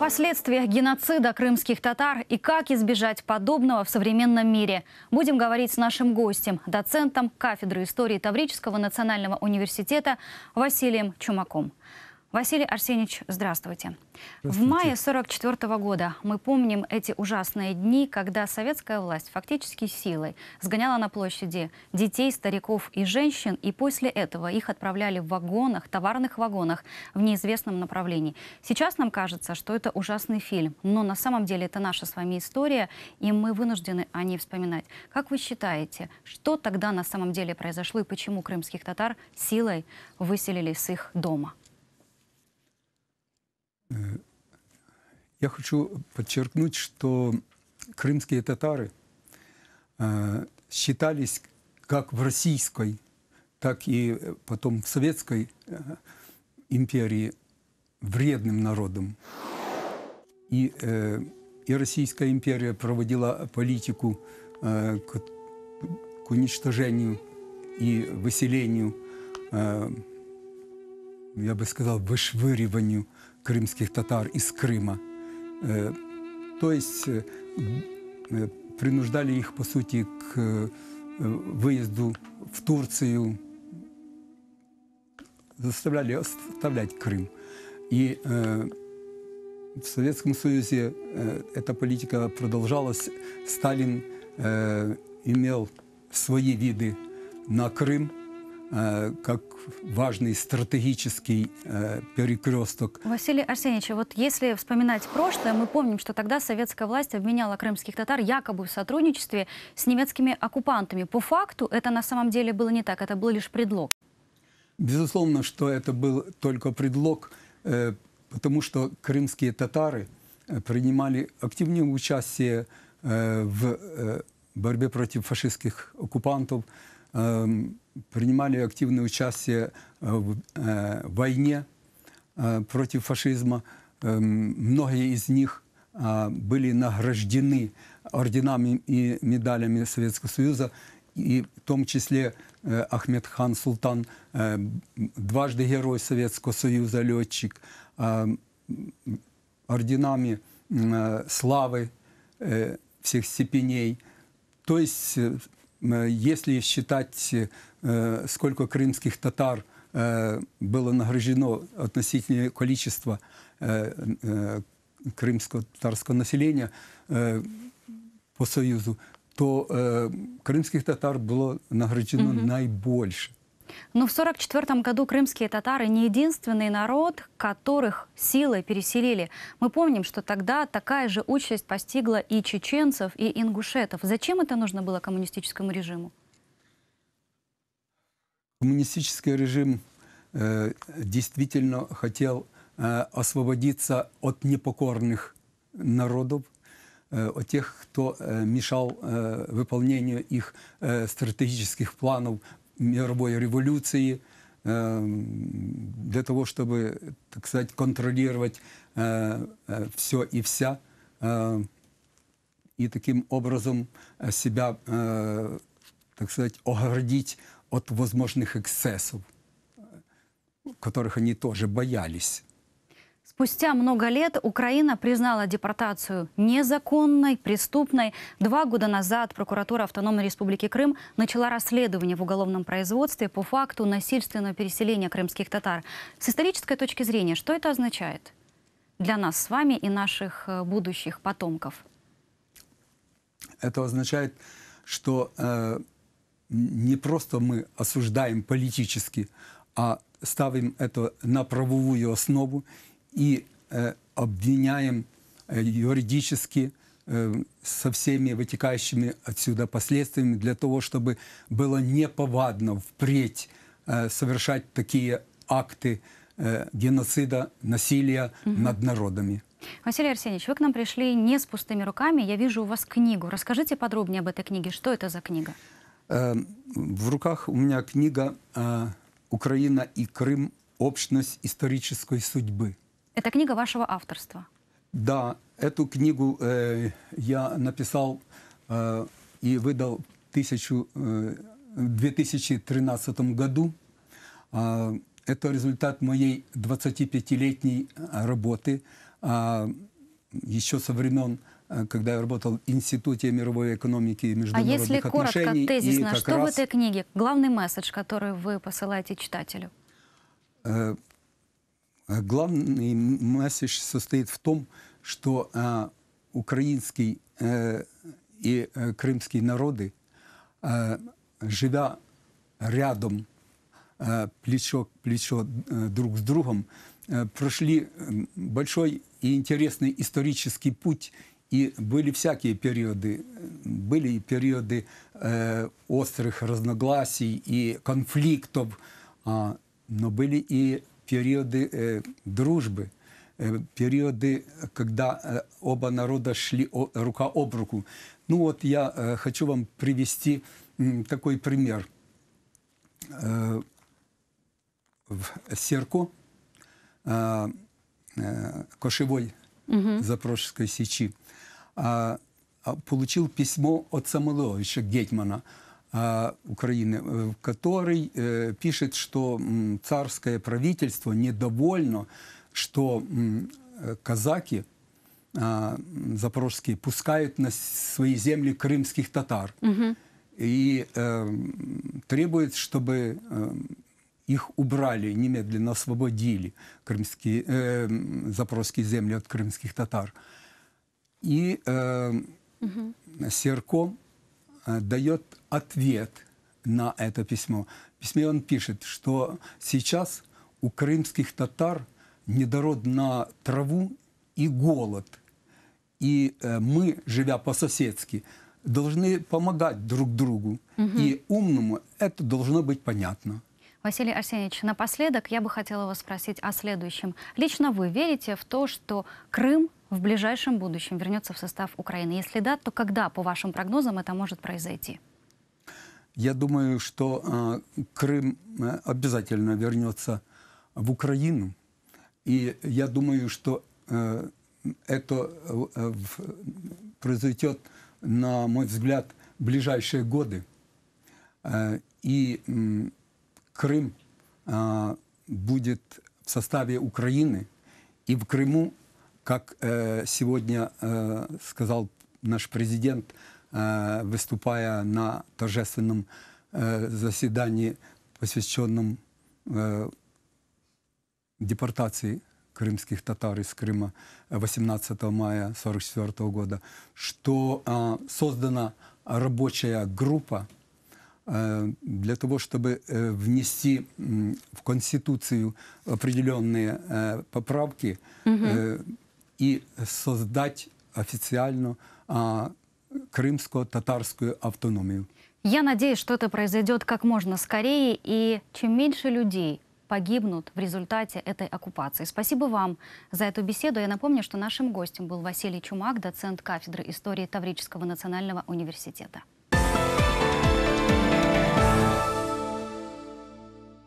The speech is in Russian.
последствиях геноцида крымских татар и как избежать подобного в современном мире. Будем говорить с нашим гостем, доцентом кафедры истории Таврического национального университета Василием Чумаком. Василий Арсеньевич, здравствуйте. здравствуйте. В мае 44 -го года мы помним эти ужасные дни, когда советская власть фактически силой сгоняла на площади детей, стариков и женщин, и после этого их отправляли в вагонах, товарных вагонах в неизвестном направлении. Сейчас нам кажется, что это ужасный фильм, но на самом деле это наша с вами история, и мы вынуждены о ней вспоминать. Как вы считаете, что тогда на самом деле произошло и почему крымских татар силой выселили с их дома? Я хочу подчеркнуть, что крымские татары э, считались как в российской, так и э, потом в советской э, империи вредным народом. И, и Российская империя проводила политику к, к уничтожению и выселению я би сказав, вишвирюванню кримських татар із Крима. Е, тобто е, принуждали їх, по суті, к е, виїзду в Турцію, заставляли оставлять Крим. И в Совєтському Союзі ця політика политика Сталін мав свої имел на Крим. Э, как важный стратегический э, перекресток. Василий Арсеньевич, вот если вспоминать прошлое, мы помним, что тогда советская власть обменяла крымских татар якобы в сотрудничестве с немецкими оккупантами. По факту это на самом деле было не так, это был лишь предлог. Безусловно, что это был только предлог, э, потому что крымские татары принимали активное участие в борьбе против фашистских оккупантов, Эм, принимали активное участие э, в э, войне э, против фашизма. Эм, многие из них были награждены орденами и медалями Советского Союза, и в том числе Ахмед Хан Султан, дважды Герой Советского Союза, летчик, орденами славы всех степеней. То есть Е, если считать, э, сколько э, э, крымских татар было награждено относительное количества крымского татарского населения по Союзу, то крымских татар было награждено угу. найбільше. Но в 1944 году крымские татары не единственный народ, которых силой переселили. Мы помним, что тогда такая же участь постигла и чеченцев, и ингушетов. Зачем это нужно было коммунистическому режиму? Коммунистический режим э, действительно хотел э, освободиться от непокорных народов, э, от тех, кто э, мешал э, выполнению их стратегических планов мировой революции, э, для того, чтобы, так сказать, контролировать э, э, все и вся, и таким образом себя, так сказать, огородить от возможных эксцессов, которых они тоже боялись. Спустя много лет Украина признала депортацию незаконной, преступной. Два года назад прокуратура Автономной Республики Крым начала расследование в уголовном производстве по факту насильственного переселения крымских татар. С исторической точки зрения, что это означает для нас с вами и наших э, будущих потомков? Это означает, что э, не просто мы осуждаем политически, а ставим это на правовую основу и э, обвиняем э, юридически э, со всеми вытекающими отсюда последствиями для того, чтобы было неповадно впредь э, совершать такие акты э, геноцида, насилия угу. над народами. Василий Арсеньевич, вы к нам пришли не с пустыми руками. Я вижу у вас книгу. Расскажите подробнее об этой книге. Что это за книга? Э, в руках у меня книга э, «Украина и Крым. Общность исторической судьбы». Это книга вашего авторства. Да, эту книгу э, я написал э, и выдал тысячу, э, в 2013 году. Э, это результат моей 25-летней работы э, еще со времен э, когда я работал в Институте мировой экономики и международных отношений. А если коротко, отношений, тезисно, что раз... в этой книге? Главный месседж, который вы посылаете читателю? Э, Э, главный месседж состоит в том, что а, украинский э, и э, крымский народы, э, живя рядом э, плечо к плечу э, друг с другом, э, прошли большой и интересный исторический путь и были всякие периоды. Были и периоды э, острых разногласий и конфликтов, а, но были и периоды э, дружбы, э, периоды, когда э, оба народа шли рука об руку. Ну вот я хочу вам привести такой пример. В Серко, кошевой угу. Запорожской сечи, а, а, получил письмо от Самойловича Гетьмана – а, Украины, э, который э, пишет, что царское правительство недовольно, что э, казаки а, запорожские пускают на свои земли крымских татар угу. и требует, чтобы их убрали, немедленно освободили крымские, запорожские земли от крымских татар. И угу. Серко Э, дает ответ на это письмо. В письме он пишет, что сейчас у крымских татар недород на траву и голод. И э, мы, живя по-соседски, должны помогать друг другу. Угу. И умному это должно быть понятно. Василий Арсеньевич, напоследок я бы хотела вас спросить о следующем. Лично вы верите в то, что Крым в ближайшем будущем вернется в состав Украины? Если да, то когда, по вашим прогнозам, это может произойти? Я думаю, что э, Крым э, обязательно вернется в Украину. И я думаю, что э, это э, произойдет, на мой взгляд, в ближайшие годы. Э, и Крым а, будет в составе Украины, и в Крыму, как э, сегодня э, сказал наш президент, э, выступая на торжественном заседании, посвященном депортации крымских татар из Крыма 18 мая 1944 года, что а, создана рабочая группа Э, для того, чтобы э, внести в Конституцию определенные э, поправки и создать официально а, крымско-татарскую автономию. Я надеюсь, что это произойдет как можно скорее, и чем меньше людей погибнут в результате этой оккупации. Спасибо вам за эту беседу. Я напомню, что нашим гостем был Василий Чумак, доцент кафедры истории Таврического национального университета.